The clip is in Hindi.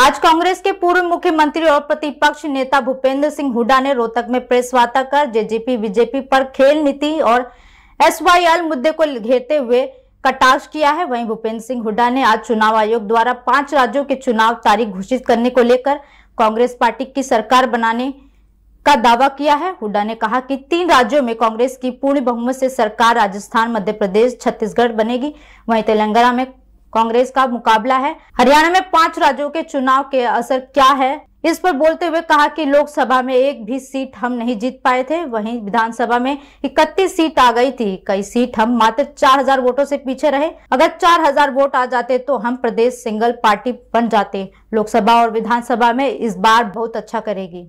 आज कांग्रेस के पूर्व मुख्यमंत्री और प्रतिपक्ष नेता भूपेंद्र सिंह हुड्डा ने रोहतक में प्रेस वार्ता कर जेजेपी बीजेपी पर खेल नीति और एसवाईएल मुद्दे को घेरते हुए कटाक्ष किया है वहीं भूपेंद्र सिंह हुड्डा ने आज चुनाव आयोग द्वारा पांच राज्यों के चुनाव तारीख घोषित करने को लेकर कांग्रेस पार्टी की सरकार बनाने का दावा किया है हुड्डा ने कहा कि तीन राज्यों में कांग्रेस की पूर्ण बहुमत से सरकार राजस्थान मध्य प्रदेश छत्तीसगढ़ बनेगी वहीं तेलंगाना में कांग्रेस का मुकाबला है हरियाणा में पांच राज्यों के चुनाव के असर क्या है इस पर बोलते हुए कहा कि लोकसभा में एक भी सीट हम नहीं जीत पाए थे वहीं विधानसभा में इकतीस सीट आ गई थी कई सीट हम मात्र 4000 वोटों से पीछे रहे अगर 4000 वोट आ जाते तो हम प्रदेश सिंगल पार्टी बन जाते लोकसभा और विधानसभा में इस बार बहुत अच्छा करेगी